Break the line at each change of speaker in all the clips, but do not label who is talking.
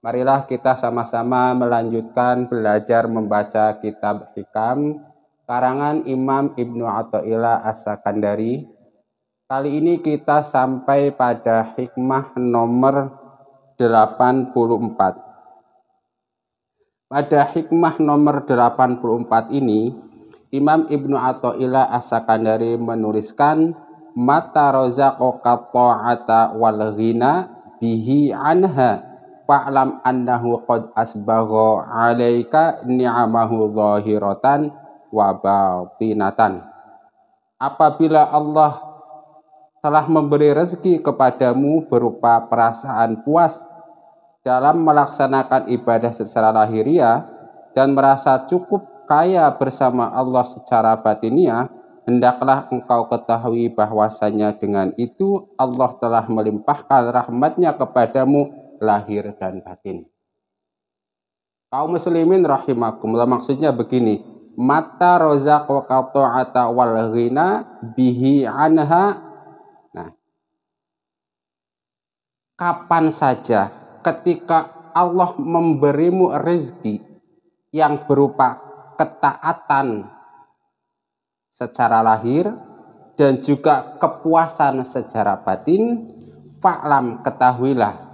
Marilah kita sama-sama melanjutkan belajar membaca kitab Hikam karangan Imam Ibnu Athaillah As-Sakandari. Kali ini kita sampai pada hikmah nomor 84. Pada hikmah nomor 84 ini, Imam Ibnu Athaillah As-Sakandari menuliskan mata rozaqo ta'ata wal ghina bihi anha fa'lam annahu qad asbagha 'alaika ni'amahu zahiratan wa batinatan. Apabila Allah telah memberi rezeki kepadamu berupa perasaan puas dalam melaksanakan ibadah secara lahiriah dan merasa cukup kaya bersama Allah secara batiniah, hendaklah engkau ketahui bahwasanya dengan itu Allah telah melimpahkan rahmatnya kepadamu lahir dan batin. Kau muslimin rahimakum. maksudnya begini, mata rozak wa qata'ata wal ghina bihi anha. Nah, kapan saja ketika Allah memberimu rezeki yang berupa ketaatan secara lahir dan juga kepuasan secara batin, faklam ketahuilah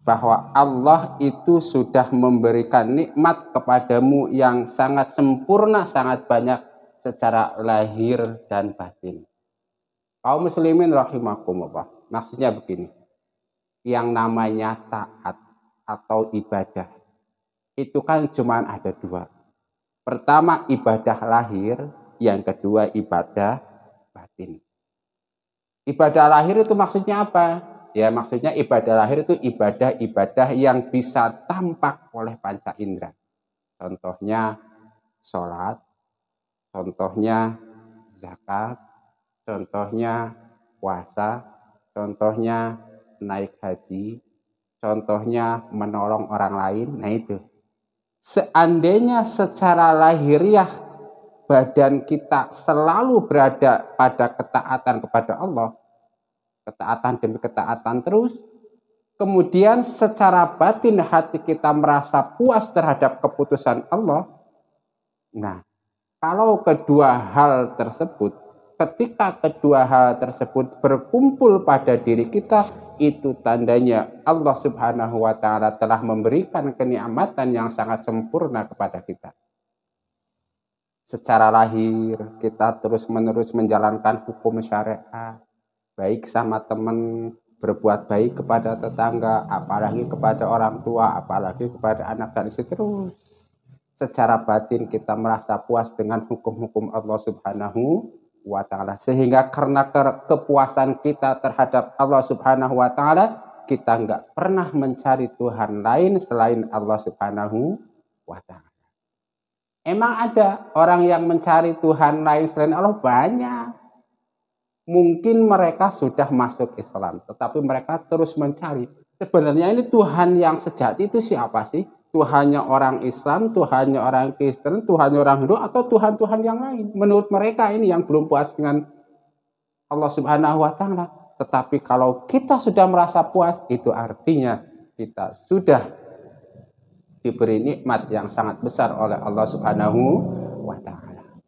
bahwa Allah itu sudah memberikan nikmat kepadamu yang sangat sempurna, sangat banyak secara lahir dan batin. Kaum muslimin rahimakumullah. Maksudnya begini. Yang namanya taat atau ibadah itu kan cuma ada dua. Pertama ibadah lahir, yang kedua ibadah batin. Ibadah lahir itu maksudnya apa? Ya maksudnya ibadah lahir itu ibadah-ibadah yang bisa tampak oleh panca indera. Contohnya sholat, contohnya zakat, contohnya puasa, contohnya naik haji, contohnya menolong orang lain. Nah itu. Seandainya secara lahiriah badan kita selalu berada pada ketaatan kepada Allah, ketaatan demi ketaatan terus. Kemudian secara batin hati kita merasa puas terhadap keputusan Allah. Nah, kalau kedua hal tersebut, ketika kedua hal tersebut berkumpul pada diri kita, itu tandanya Allah Subhanahu wa taala telah memberikan kenikmatan yang sangat sempurna kepada kita secara lahir kita terus-menerus menjalankan hukum syariat baik sama teman, berbuat baik kepada tetangga, apalagi kepada orang tua, apalagi kepada anak dan seterusnya Secara batin kita merasa puas dengan hukum-hukum Allah Subhanahu wa taala sehingga karena ke kepuasan kita terhadap Allah Subhanahu wa taala kita nggak pernah mencari Tuhan lain selain Allah Subhanahu wa taala. Emang ada orang yang mencari Tuhan lain selain Allah banyak. Mungkin mereka sudah masuk Islam, tetapi mereka terus mencari. Sebenarnya ini Tuhan yang sejati itu siapa sih? Tuhannya orang Islam, Tuhannya orang Kristen, Tuhannya orang Hindu, atau Tuhan-Tuhan yang lain. Menurut mereka ini yang belum puas dengan Allah Subhanahu wa Ta'ala. Tetapi kalau kita sudah merasa puas, itu artinya kita sudah diberi nikmat yang sangat besar oleh Allah Subhanahu wa Ta'ala.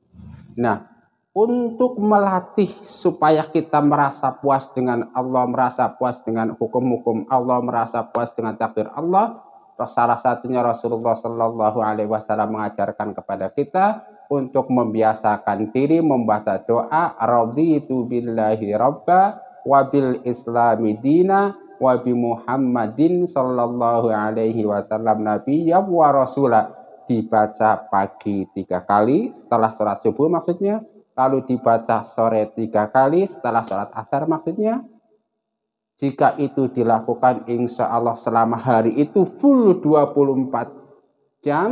Nah, untuk melatih supaya kita merasa puas dengan Allah, merasa puas dengan hukum-hukum Allah, merasa puas dengan takdir Allah. Salah satunya Rasulullah Shallallahu Alaihi Wasallam mengajarkan kepada kita untuk membiasakan diri membaca doa Robbi itu billahi robba wabil islami dina wabi muhammadin sallallahu alaihi wasallam ya wa rasula dibaca pagi tiga kali setelah sholat subuh maksudnya lalu dibaca sore tiga kali setelah sholat asar maksudnya jika itu dilakukan insya Allah selama hari itu full 24 jam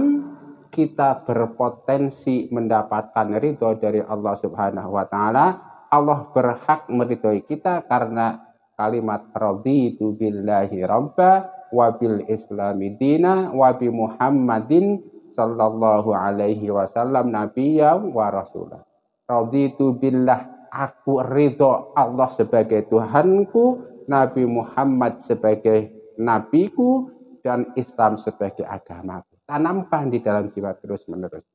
kita berpotensi mendapatkan ridho dari Allah Subhanahu wa taala. Allah berhak meridhoi kita karena kalimat raditu billahi rabba wa bil islami dina wa bi Muhammadin sallallahu alaihi wasallam nabiya wa rasulah. Raditu billah, aku ridho Allah sebagai Tuhanku, Nabi Muhammad sebagai nabiku, dan Islam sebagai agamaku. Tanamkan di dalam jiwa terus-menerus.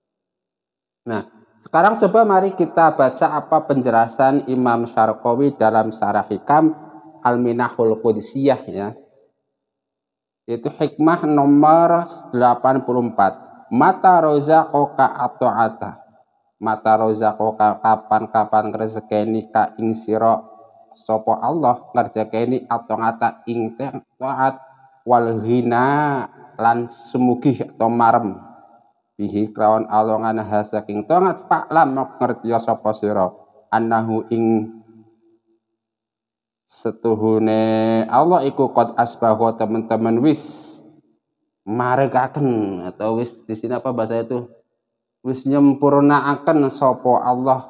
Nah, sekarang coba mari kita baca apa penjelasan Imam Syarqawi dalam Sarah Hikam Al-Minahul Qudsiyah ya. Itu hikmah nomor 84. Mata roza koka atau atah mata rozako kapan-kapan rezekeni ka ing siro sopo Allah ngerjekeni atau ngata ing taat wal hina lan semugih atau marem bihi kelawan alongan hasaking tongat ngerti ya sopo siro anahu ing setuhune Allah iku kot temen teman-teman wis maregaken atau wis di sini apa bahasa itu wis nyempurnaaken sapa Allah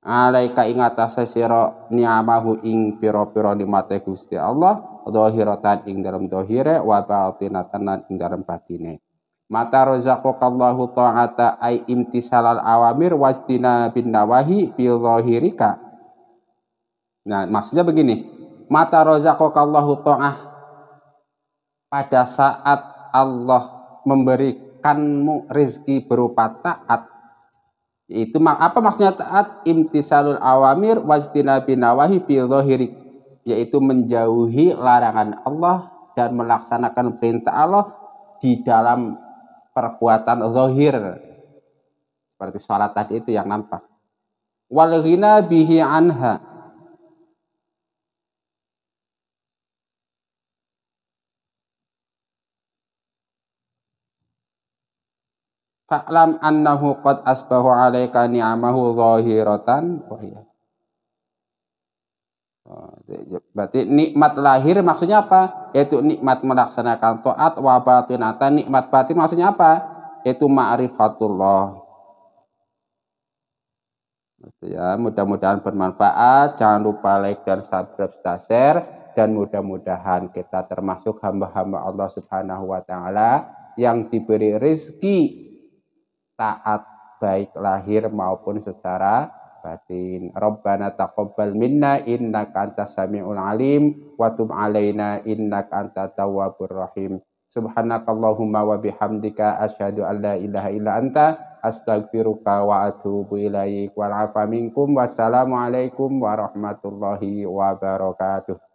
alaika ing atase sira ni'amahu ing pira-pira nikmate Gusti Allah zahiratan ing dalam zahire wa batinatan ing dalam batine mata rozaqakallahu ta'ata ay imtisalal awamir wastina bin nawahi bil zahirika nah maksudnya begini mata rozaqakallahu ta'ah pada saat Allah memberi memberikanmu rezeki berupa taat itu apa maksudnya taat imtisalul awamir wajtina binawahi bilohirik yaitu menjauhi larangan Allah dan melaksanakan perintah Allah di dalam perbuatan zohir. seperti sholat tadi itu yang nampak wal bihi anha Fa'lam annahu qad asbahu alaika ni'amahu zahiratan oh, iya. oh, Berarti nikmat lahir maksudnya apa? Yaitu nikmat melaksanakan taat wa batinata. Nikmat batin maksudnya apa? Yaitu ma'rifatullah. Ya, mudah-mudahan bermanfaat. Jangan lupa like dan subscribe serta share dan mudah-mudahan kita termasuk hamba-hamba Allah Subhanahu wa taala yang diberi rezeki taat baik lahir maupun secara batin. Rabbana taqabbal minna innaka antas samiul alim wa tub alaina innaka antat tawwabur rahim. Subhanakallahumma wa bihamdika asyhadu an la ilaha illa anta astaghfiruka wa atubu ilaik. wa afa minkum wassalamualaikum warahmatullahi wabarakatuh.